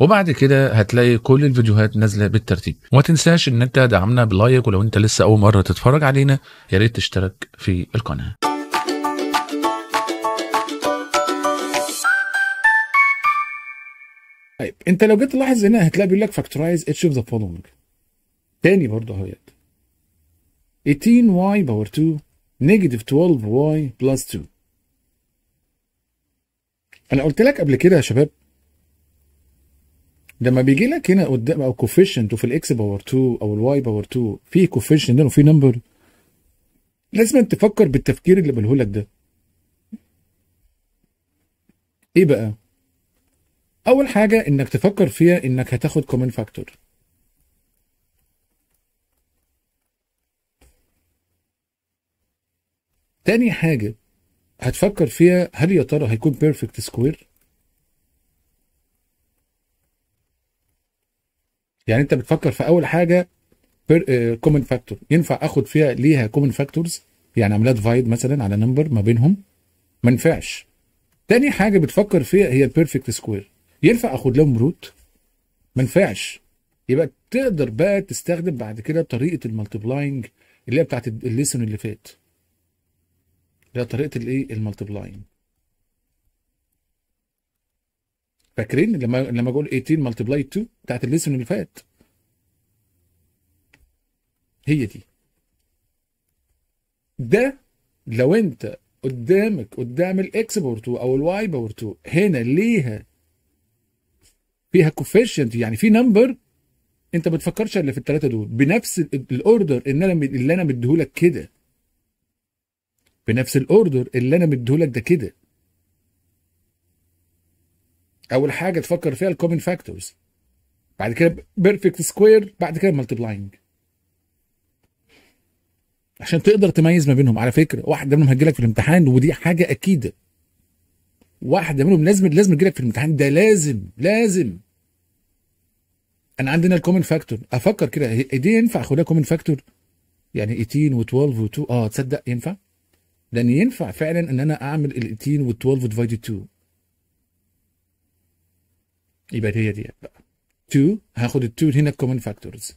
وبعد كده هتلاقي كل الفيديوهات نازله بالترتيب وما تنساش ان انت دعمنا بلايك ولو انت لسه اول مره تتفرج علينا يا ريت تشترك في القناه طيب انت لو جيت تلاحظ هنا هتلاقي بيقول لك فاكتورايز اتش اوف ذا فولوينج تاني برضه اهوت 18y باور 2 نيجاتيف 12y بلس 2 انا قلت لك قبل كده يا شباب لما بيجي لك هنا قدام او كوفيشنت وفي الاكس باور 2 او الواي باور 2 في كوفيشنت وفي نمبر لازم تفكر بالتفكير اللي بقوله لك ده ايه بقى اول حاجه انك تفكر فيها انك هتاخد كومن فاكتور تاني حاجه هتفكر فيها هل يا ترى هيكون بيرفكت سكوير يعني انت بتفكر في اول حاجه كومن فاكتور آه، ينفع اخد فيها ليها كومن فاكتورز يعني عملات فايد مثلا على نمبر ما بينهم ما ينفعش تاني حاجه بتفكر فيها هي البيرفكت سكوير ينفع اخد لهم روت ما ينفعش يبقى تقدر بقى تستخدم بعد كده طريقه المالتيبلاينج اللي هي بتاعت الليسن اللي فات اللي هي طريقه الايه المالتيبلاينج فاكرين لما لما اقول 18 ملتبلاي 2 بتاعت الليسن اللي فات هي دي ده لو انت قدامك قدام الاكس باور 2 او الواي باور 2 هنا ليها فيها كوفيشنت يعني في نمبر انت ما تفكرش الا في الثلاثه دول بنفس الاوردر ان انا اللي انا مديهولك كده بنفس الاوردر اللي انا مديهولك ده كده اول حاجه تفكر فيها الكومن فاكتورز بعد كده بيرفكت سكوير بعد كده ملتبلاينج عشان تقدر تميز ما بينهم على فكره واحده منهم هتجيلك في الامتحان ودي حاجه اكيده واحده منهم لازم لازم تجيلك في الامتحان ده لازم لازم انا عندنا الكومن فاكتور افكر كده دي ينفع اخدها كومن فاكتور يعني 18 و12 و2 اه تصدق ينفع لان ينفع فعلا ان انا اعمل ال 18 وال12 ديفايد 2 يبقى هي دي بقى 2 هاخد ال 2 هنا الكومن فاكتورز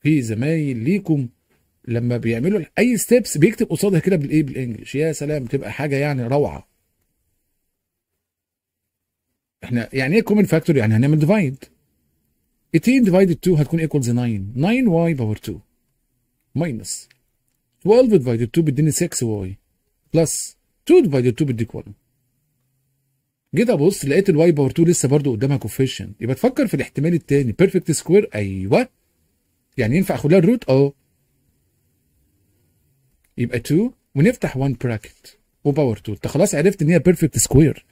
في زمايل ليكم لما بيعملوا اي ستيبس بيكتب قصادها كده بالايه بالانجلش يا سلام تبقى حاجه يعني روعه احنا يعني ايه كومن فاكتور يعني هنعمل ديفايد 18 ديفايد 2 هتكون ايكوالز 9 9y باور 2 ماينس 12 ديفايد 2 بيديني 6y بلس 2 ديفايد 2 بيديك 1 جيت ابص لقيت الواي باور 2 لسه برضو قدامها كوفيشن يبقى تفكر في الاحتمال الثاني بيرفكت سكوير ايوه يعني ينفع اخد لها الروت اه يبقى 2 ونفتح 1 براكت وباور 2 انت خلاص عرفت ان هي بيرفكت سكوير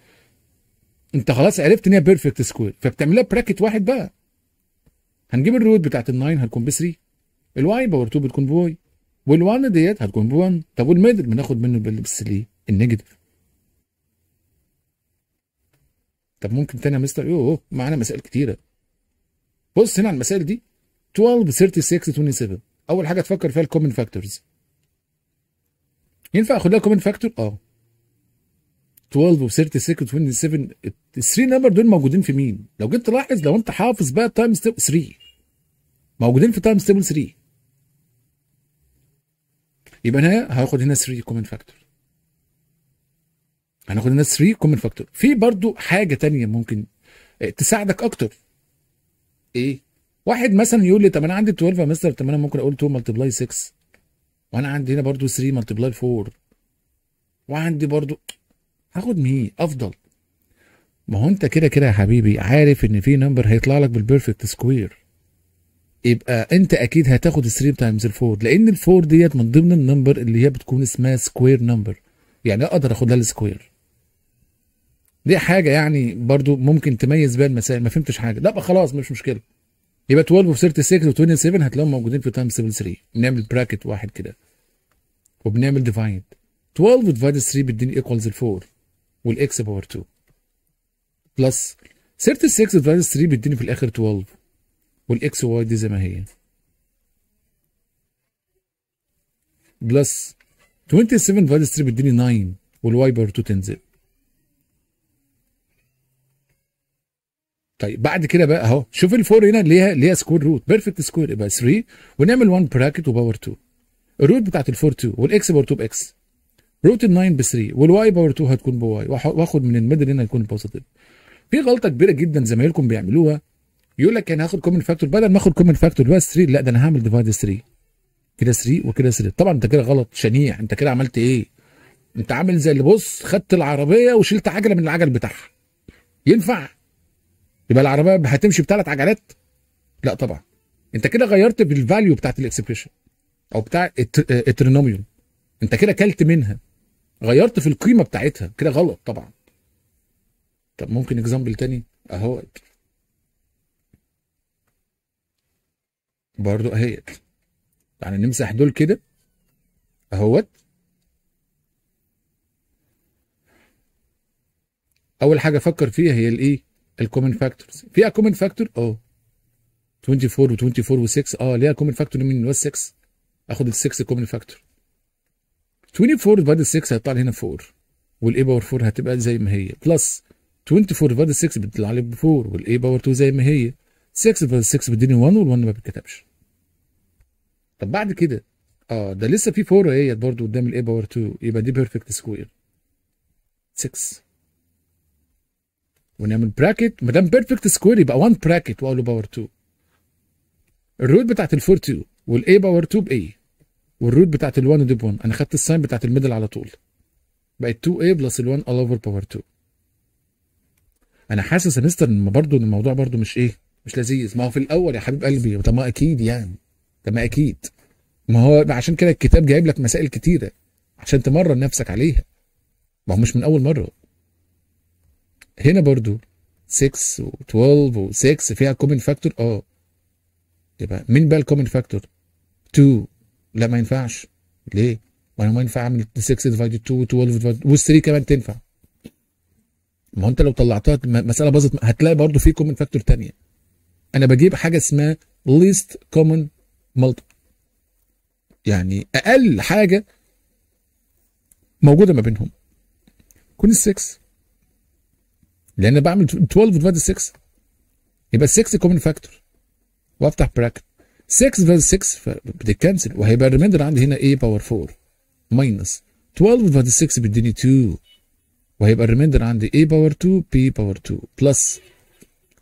انت خلاص عرفت ان هي بيرفكت سكوير فبتعملها براكت واحد بقى هنجيب الروت بتاعت ال9 هتكون ب 3 الواي باور 2 بتكون بواي وال1 ديت هتكون ب1 طب والميدل بناخد منه ليه النيجاتيف طب ممكن تاني يا مستر اوه معانا مسائل كتيره بص هنا على المسائل دي 12 36 27 اول حاجه تفكر فيها الكومن فاكتورز ينفع اخد لها كومن فاكتور اه 12 و 36 و 27 3 نمبر دول موجودين في مين لو جيت تلاحظ لو انت حافظ بقى تايم ستيب 3 موجودين في تايم ستيبل 3 يبقى انا هاخد هنا 3 كومن فاكتور هناخد الناس 3 كومن فاكتور في برضو حاجه تانية ممكن آه، تساعدك اكتر ايه واحد مثلا يقول لي طب انا عندي 12 يا مستر طب انا ممكن اقول 2 ملتبلاي 6 وانا عندي هنا برضو 3 ملتبلاي 4 وعندي برضو هاخد مين افضل ما هو انت كده كده يا حبيبي عارف ان في نمبر هيطلع لك بالبيرفكت سكوير يبقى انت اكيد هتاخد 3 تايمز الفور لان الفور ديت من ضمن النمبر اللي هي بتكون اسمها سكوير نمبر يعني اقدر اخد لها السكوير دي حاجه يعني برضو ممكن تميز بيها المسائل ما فهمتش حاجه لا بقى خلاص مش مشكله يبقى 12 و 36 و 27 هتلاقيهم موجودين في تايم 7 3 بنعمل براكت واحد كده وبنعمل ديفايد 12 ديفايد 3 بيديني ايكوالز 4 والاكس باور 2 بلس 36 ديفايد 3 بيديني في الاخر 12 والاكس واي دي زي ما هي بلس 27 ديفايد 3 بيديني 9 والواي باور 2 تنزل طيب بعد كده بقى اهو شوف الفور هنا ليها ليها سكوير روت بيرفكت سكوير يبقى 3 ونعمل 1 براكت وباور 2 الروت بتاعت الفور 2 والاكس باور 2 باكس روت ال 9 ب 3 والواي باور 2 هتكون بواي واخد من الميدل هنا هيكون بوزيتيف في غلطه كبيره جدا زمايلكم بيعملوها يقول لك انا هاخد كومن فاكتور بدل ما اخد كومن فاكتور بس 3 لا ده انا هعمل ديفايد 3 كده 3 وكده 3 طبعا انت كده غلط شنيع انت كده عملت ايه؟ انت عامل زي اللي بص خدت العربيه وشلت عجله من العجل بتاعها ينفع؟ يبقى العربيه هتمشي بثلاث عجلات لا طبعا انت كده غيرت بالفاليو بتاعت الاكسبريشن او بتاع الترينوميوم انت كده كلت منها غيرت في القيمه بتاعتها كده غلط طبعا طب ممكن اكزامبل تاني اهو برضو اهيت يعني نمسح دول كده اهوت اول حاجه افكر فيها هي الايه الكومن فاكتورز فيها كومن فاكتور اه 24 و24 و6 اه ليها كومن فاكتور من اللي هو 6 اخد ال 6 كومن فاكتور 24 بعد 6 هيطلع لي هنا 4 والاي باور 4 هتبقى زي ما هي بلس 24 بعد 6 بتطلع لي ب 4 والاي باور 2 زي ما هي 6 بعد 6 بتديني 1 وال1 ما بيتكتبش طب بعد كده اه ده لسه في 4 اهيت برضه قدام الاي باور 2 يبقى دي بيرفكت سكوير 6 ونعمل براكت ما دام بيرفكت سكوير يبقى 1 براكت واقول له باور 2 الروت بتاعت ال 4 2 والاي باور 2 باي والروت بتاعت ال 1 دي ب 1 انا خدت الساين بتاعت الميدل على طول بقت 2a بلس ال 1 all over باور 2 انا حاسس يا مستر ان برضه الموضوع برضه مش ايه مش لذيذ ما هو في الاول يا حبيب قلبي طب ما اكيد يعني طب ما اكيد ما هو عشان كده الكتاب جايب لك مسائل كتيره عشان تمرن نفسك عليها ما هو مش من اول مره هنا برضو 6 و12 و6 فيها كومن فاكتور اه يبقى مين بقى الكومن فاكتور 2 لا ما ينفعش ليه وانا ما ينفع اعمل 6 ديفايد 2 و12 ديفايدد 3 كمان تنفع ما انت لو طلعتها مساله باظت هتلاقي برضو في كومن فاكتور ثانيه انا بجيب حاجه اسمها ليست كومن مالتيبل يعني اقل حاجه موجوده ما بينهم كون ال 6 لان بعمل 12 divided 6 يبقى 6 كومن فاكتور وافتح براكت 6 divided 6 بتتكنسل وهيبقى الريميندر عندي هنا a باور 4 ماينس 12 divided 6 بيديني 2 وهيبقى الريميندر عندي a باور 2 b باور 2 بلس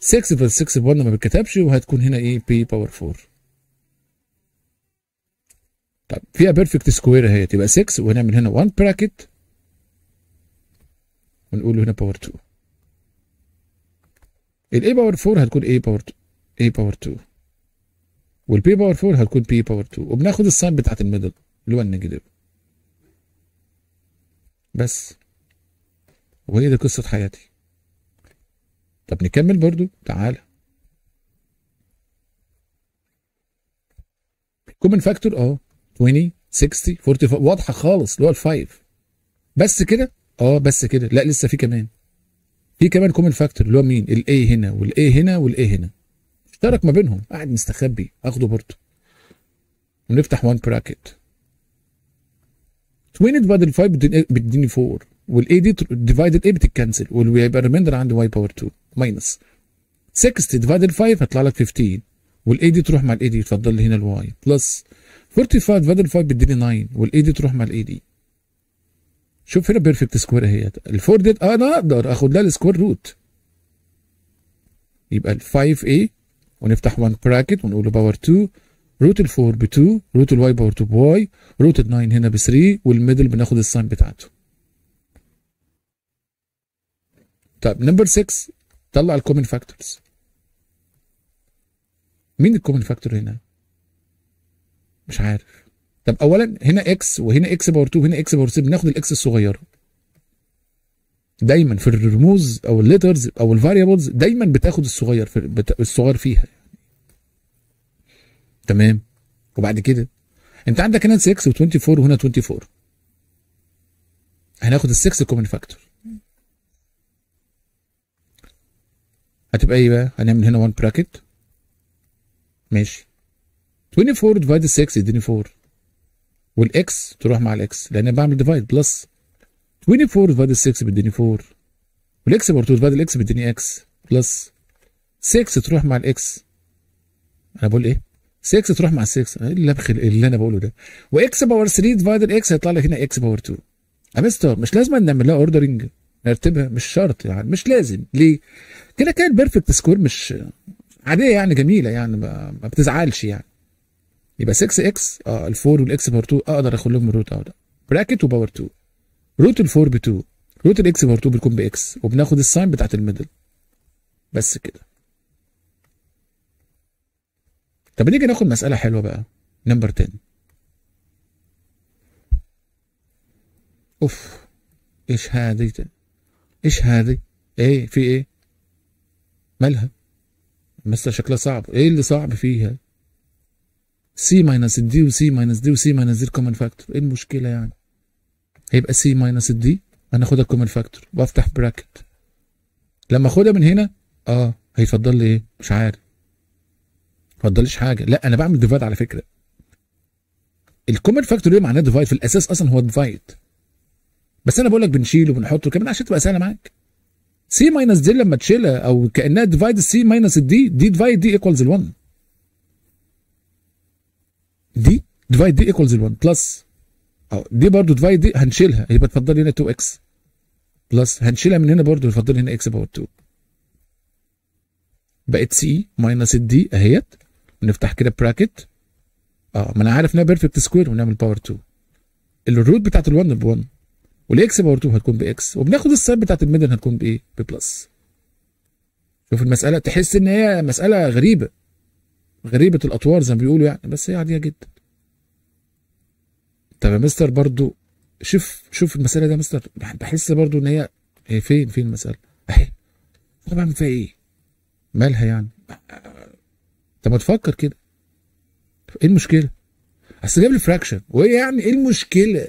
6 divided 6 ب1 ما بتكتبش وهتكون هنا ايه b باور 4 طب فيها بيرفكت سكوير اهي تبقى 6 وهنعمل هنا 1 براكت ونقول هنا باور 2 الاي باور 4 هتكون a باور a باور 2 والبي باور 4 هتكون بي باور 2 وبناخد الساين بتاعت الميدل اللي هو النيجاتيف بس وهي دي قصه حياتي طب نكمل برضو تعالى كومن فاكتور اه 20 60 40 واضحه خالص اللي هو ال 5 بس كده اه بس كده لا لسه في كمان في كمان كومن فاكتور اللي هو مين الاي هنا والاي هنا والاي هنا اشترك ما بينهم قاعد مستخبي اخده برضه ونفتح وان براكت 20 ال 5 بتديني 4 والاي دي ديفايدد اي بتتكنسل ويبقى ريميندر عندي واي باور 2 ماينس 6 divided 5 هيطلع لك 15 والاي دي تروح مع الاي دي تفضل لي هنا الواي بلس 45 divided 5 بتديني 9 والاي دي تروح مع الاي دي شوف هنا بيرفكت سكوير اهي الفور ديت انا آه، اقدر اخد لها السكوير روت يبقى ال 5 a ونفتح 1 براكت ونقول له باور 2 روت ال 4 ب 2 روت الواي باور 2 بواي روت ال 9 هنا ب 3 والميدل بناخد الساين بتاعته طيب نمبر 6 طلع الكومن فاكتورز مين الكومن فاكتور هنا مش عارف طب اولا هنا اكس وهنا اكس باور 2 وهنا اكس باور 3 بناخد الاكس الصغيره دايما في الرموز او الليترز او الفاريبلز دايما بتاخد الصغير في بت... الصغير فيها تمام وبعد كده انت عندك هنا 6 و24 وهنا 24 هناخد ال6 كومن فاكتور هتبقى ايه بقى هنعمل هنا 1 براكت ماشي 24 ديفايد 6 يديني 4 والاكس تروح مع الاكس لان بعمل ديفايد بلس 24 ديفايد 6 بيديني 4 والاكس برضه ديفايد الاكس بيديني اكس بلس 6 تروح مع الاكس انا بقول ايه 6 تروح مع 6 ايه اللي اللي انا بقوله ده واكس باور 3 ديفايد الاكس هيطلع لك هنا اكس باور 2 يا مستر مش لازم نعمل لها اوردرنج نرتبها مش شرط يعني مش لازم ليه كده كان بيرفكت سكور مش عاديه يعني جميله يعني ما بتزعلش يعني يبقى 6 اكس اه ال4 والاكس باور 2 اقدر اخد لهم الروت اقدر براكت وباور 2 روت ال4 ب 2 روت الاكس باور 2 بتكون باكس وبناخد الساين بتاعت الميدل بس كده طب نيجي ناخد مساله حلوه بقى نمبر 10 اوف ايش هذه ده ايش هذه ايه في ايه مالها مسألة شكلها صعب ايه اللي صعب فيها سي ماينس الدي وسي ماينس دي وسي ماينس دي الكومن فاكتور ايه المشكله يعني هيبقى سي ماينس الدي هناخدها الكومن فاكتور وافتح براكت لما اخدها من هنا اه هيفضل لي ايه مش عارف فضلش حاجه لا انا بعمل ديفايد على فكره الكومن فاكتور ايه معناه ديفايد في الاساس اصلا هو ديفايد بس انا بقول لك بنشيله وبنحطه كمان عشان تبقى سهله معاك سي ماينس دي لما تشيلها او كانها ديفايد سي ماينس الدي دي ديفايد دي ايكوالز ال1 دي ديفايد دي ايكوالز ال 1 بلس اه دي برضو ديفايد دي هنشيلها يبقى بتفضل هنا 2 اكس بلس هنشيلها من هنا برضو اتفضل هنا اكس باور 2 بقت سي ماينس الدي اهيت نفتح كده براكت اه ما انا عارف انها بيرفكت سكوير ونعمل باور 2 الروت بتاعت ال1 ب 1 والاكس باور 2 هتكون باكس وبناخد السايد بتاعت الميدل هتكون بايه؟ ببلس شوف المساله تحس ان هي مساله غريبه غريبه الاطوار زي ما بيقولوا يعني بس هي عاديه جدا طب يا مستر برضو شوف شوف المساله دي يا مستر بحس برضو ان هي هي فين فين المساله اهي انا بعمل فيها ايه مالها يعني طب ما تفكر كده ايه المشكله اصل جاب لي فراكشن وايه يعني ايه المشكله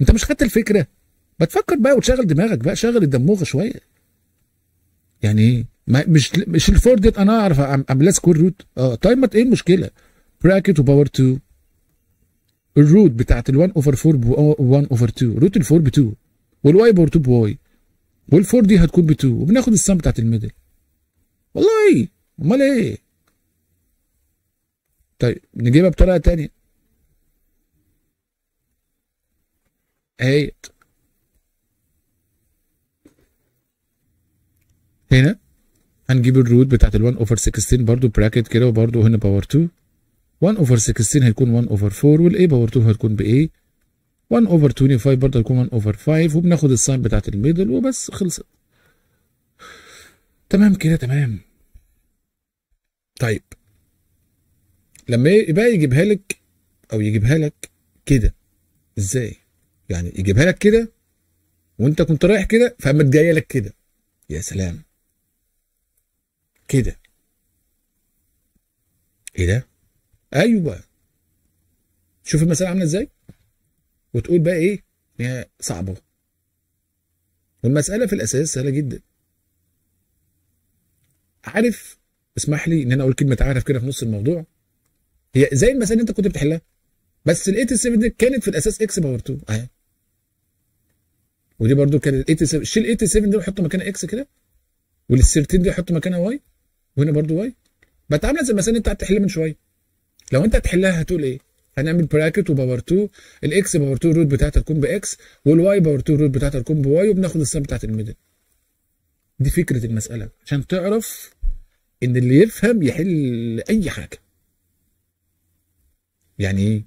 انت مش خدت الفكره ما تفكر بقى وتشغل دماغك بقى شغل الدموغه شويه يعني ما مش مش الفور ديت انا اعرف اعملها سكوير روت اه طيب ما ايه المشكله براكت وباور 2 الروت بتاعت ال1 اوفر 4 ب 1 اوفر 2 روت ال4 ب 2 والواي باور 2 بواي وال4 دي هتكون ب 2 وبناخد السم بتاعت الميدل والله امال ايه طيب نجيبها بطريقه ثانيه ايه هنا هنجيب الروت بتاعت ال 1 اوفر 16 برضو براكت كده وبرضو هنا باور 2 1 اوفر 16 هيكون 1 اوفر 4 والاي باور 2 هتكون بايه 1 اوفر 25 برضه هيكون 1 اوفر 5 وبناخد الساين بتاعت الميدل وبس خلصت تمام كده تمام طيب لما يبقى يجيبها لك او يجيبها لك كده ازاي يعني يجيبها لك كده وانت كنت رايح كده فاما جايه لك كده يا سلام كده ايه ده ايوه شوف المساله عامله ازاي وتقول بقى ايه هي صعبه والمساله في الاساس سهله جدا عارف اسمح لي ان انا اقول كلمه عارف كده في نص الموضوع هي زي المساله اللي انت كنت بتحلها بس ال 87 دي كانت في الاساس اكس باور 2 اهي ودي برضو كانت 87 شيل 87 دي وحطه مكانها اكس كده وال 13 دي حطه مكانها واي وهنا برضو واي بتعامل زي المسائل انت هتحل من شويه لو انت هتحلها هتقول ايه هنعمل براكت وباور 2 الاكس باور 2 الروت بتاعتها تكون باكس والواي باور 2 الروت بتاعتها تكون بواي وبناخد السم بتاعت الميدل دي فكره المساله عشان تعرف ان اللي يفهم يحل اي حاجه يعني ايه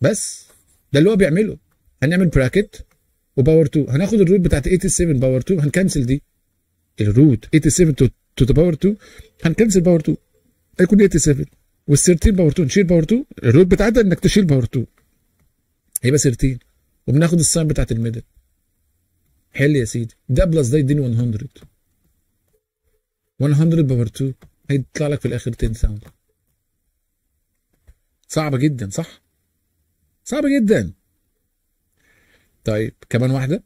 بس ده اللي هو بيعمله هنعمل براكت وباور 2 هناخد الروت بتاعت 87 باور 2 هنكنسل دي الروت 87 تو ذا باور 2 هنكنسل باور 2 هيكون 87 وال13 باور 2 نشيل باور 2 الروت بتاعتها انك تشيل باور 2 هيبقى 13 وبناخد الساين بتاعت الميدل حل يا سيدي ده بلس ده يديني 100 100 باور 2 هيطلع لك في الاخر 10000 صعبه جدا صح صعبه جدا طيب كمان واحده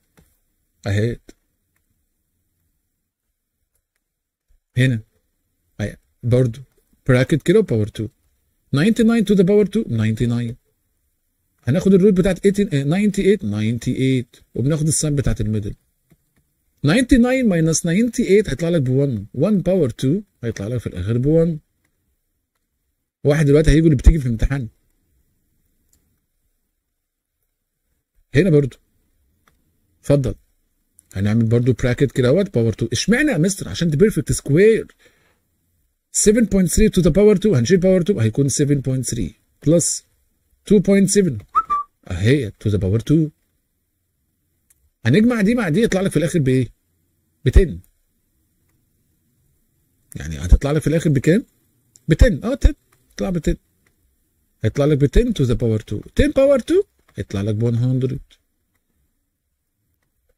اهيت هنا برضو براكت كده وباور 2 99 تو ذا باور 2 99 هناخد الروت بتاعت 98 98 آه، وبناخد السم بتاعت الميدل 99 ماينس 98 هيطلع لك ب 1 1 باور 2 هيطلع لك في الاخر ب 1 واحد دلوقتي هيجي اللي بتيجي في الامتحان هنا برضو اتفضل هنعمل برضو براكت كده اهوت باور 2 اشمعنى يا مستر عشان دي بيرفكت سكوير 7.3 تو ذا باور 2 هنشيل باور 2 هيكون 7.3 بلس 2.7 اهي تو ذا باور 2 هنجمع دي مع دي يطلع لك في الاخر بايه؟ ب 10 يعني هتطلع لك في الاخر بكام؟ ب 10 اه 10 تطلع ب 10 هيطلع لك ب 10 تو ذا باور 2 10 باور 2 هيطلع لك ب 100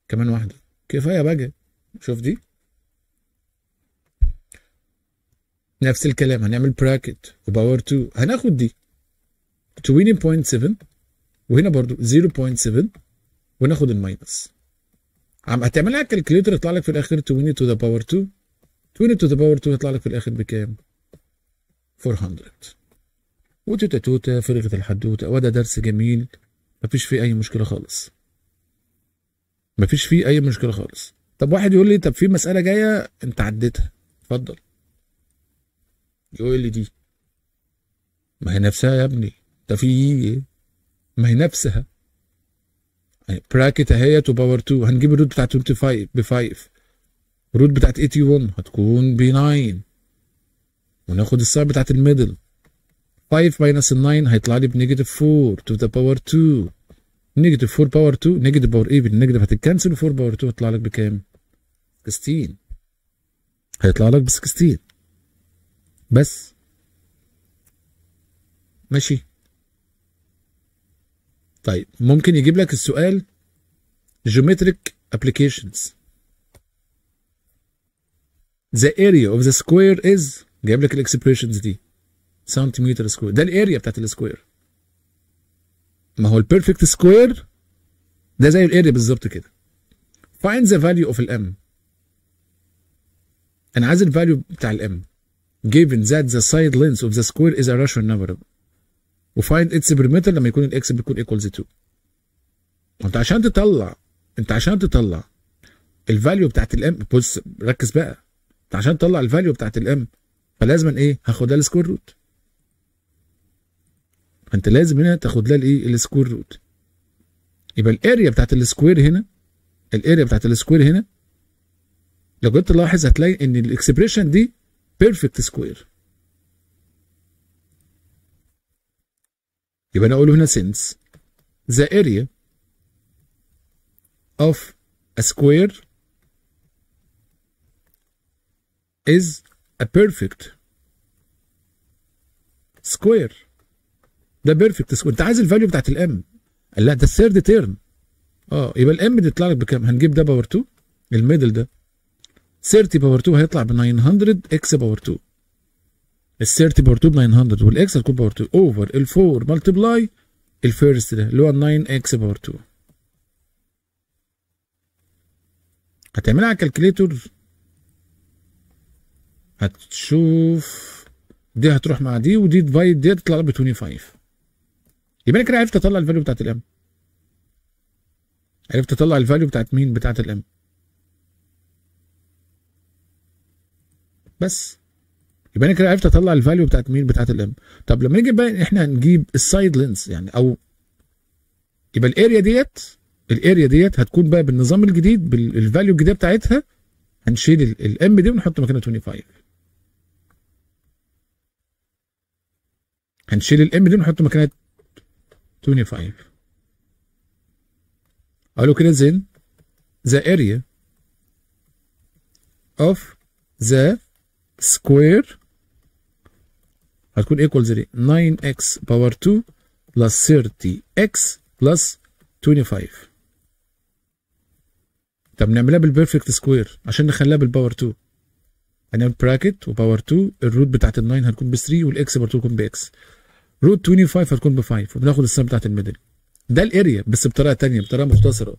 كمان واحده كفايه بقى شوف دي نفس الكلام هنعمل براكت وباور 2 هناخد دي 20.7 وهنا برضو 0.7 وناخد الماينس عم لك الكالكليتر يطلع لك في الاخر 20 to the power 2 20 to the power 2 يطلع لك في الاخر بكام 400 وتوتا توتا فرقة الحدوتة وده درس جميل مفيش فيه اي مشكلة خالص مفيش فيه اي مشكله خالص طب واحد يقول لي طب في مساله جايه انت عديتها اتفضل يقول لي دي ما هي نفسها يا ابني ده في ايه ما هي نفسها براكت اهي تو باور 2 هنجيب الروت بتاعت 25 ب 5 الروت بتاعت 81 هتكون ب 9 وناخد الساعه بتاعت الميدل 5 ماينس 9 هيطلع لي بنيجاتيف 4 تو ذا باور 2 نيجاتيف 4 باور 2 نيجاتيف باور اي بالنيجاتيف هتتكنسل 4 باور 2 هيطلع لك بكام؟ 16 هيطلع لك ب 16 بس ماشي طيب ممكن يجيب لك السؤال جيومتريك ابلكيشنز the area of the square is جايب لك الاكسبريشنز دي سنتيمتر سكوير ده الاريا بتاعت السكوير ما هو البيرفكت سكوير ده زي الاري بالظبط كده فايند ذا فاليو اوف الام انا عايز الفاليو بتاع الام given that the side length of the square is a rational number وفايند اتس بريمتر لما يكون الاكس بيكون ايكوالز 2 انت عشان تطلع انت عشان تطلع الفاليو بتاعت الام بص ركز بقى انت عشان تطلع الفاليو بتاعت الام فلازم ايه هاخدها السكوير روت فانت لازم هنا تاخد لها الايه السكوير روت يبقى الاريا بتاعت السكوير هنا الاريا بتاعت السكوير هنا لو جيت تلاحظ هتلاقي ان الاكسبريشن دي بيرفكت سكوير يبقى انا اقول هنا since the area of a square is a perfect square ده بيرفكت وانت عايز الفاليو بتاعت الام قال لها ده الثيرد تيرم اه يبقى الام بتطلع لك بكام هنجيب ده باور 2 الميدل ده 30 باور 2 هيطلع ب 900 اكس باور 2 ال 30 باور 2 ب 900 والاكس هتكون باور 2 اوفر ال 4 ملتبلاي الفيرست ده اللي هو 9 اكس باور 2 هتعملها على الكالكليتور هتشوف دي هتروح مع دي ودي ديفايد دي هتطلع ب 25 يبقى انا كده عرفت اطلع الفاليو بتاعت الام عرفت اطلع الفاليو بتاعت مين بتاعت الام بس يبقى انا كده عرفت اطلع الفاليو بتاعت مين بتاعت الام طب لما نيجي بقى احنا هنجيب السايد لينس يعني او يبقى الاريا ديت الاريا ديت هتكون بقى بالنظام الجديد بالفاليو الجديده بتاعتها هنشيل الام دي ونحط مكانها 25 هنشيل الام دي ونحط مكانها 25 قالوا كده زين the area of the square هتكون equal 9x power 2 plus 30x plus 25 طب نعملها بالبيرفكت سكوير عشان نخليها بالباور 2 هنعمل براكت وباور 2 الروت بتاعت ال 9 هتكون ب 3 والاكس برضه تكون باكس روت 25 هتكون ب 5 وبناخد السنه بتاعت الميدل ده الاريا بس بطريقه ثانيه بطريقه مختصره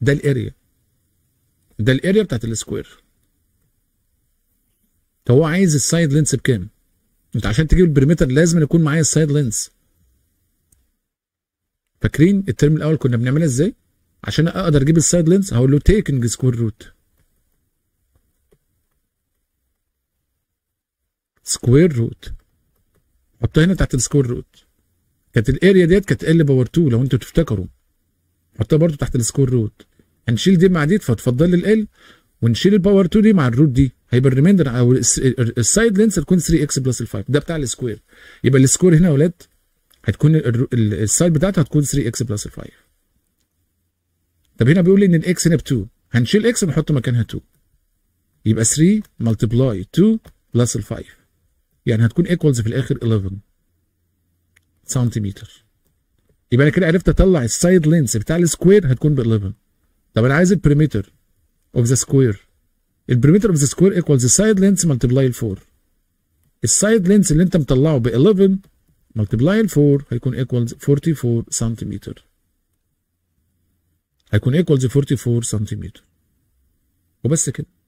ده الاريا ده الاريا بتاعت السكوير فهو عايز السايد لينس بكام انت عشان تجيب البريمتر لازم يكون معايا السايد لينس فاكرين الترم الاول كنا بنعملها ازاي عشان اقدر اجيب السايد لينس هقول له تيكنج سكوير روت سكوير روت حطها هنا تحت السكوير روت كانت الاريا ديت كانت ال باور 2 لو انتوا تفتكروا حطها برضو تحت السكوير روت هنشيل دي مع دي فتفضل لي ال ونشيل الباور 2 دي مع الروت دي هيبقى الريميندر او السايد لينس هتكون 3 اكس بلس ال 5 ده بتاع السكوير يبقى السكوير هنا يا ولاد هتكون السايد بتاعته هتكون 3 اكس بلس ال 5 طب هنا بيقول لي ان الاكس هنا ب 2 هنشيل اكس ونحط مكانها 2 يبقى 3 ملتبلاي 2 بلس ال 5 يعني هتكون ايكوالز في الاخر 11 سنتيمتر يبقى انا كده عرفت اطلع السايد لينس بتاع السكوير هتكون ب 11 طب انا عايز البريمتر اوف ذا سكوير البريمتر اوف ذا سكوير ايكوالز السايد لينس ملتبلاي ال 4 السايد لينس اللي انت مطلعه ب 11 ملتبلاي ال 4 هيكون ايكوالز 44 سنتيمتر هيكون ايكوالز 44 سنتيمتر وبس كده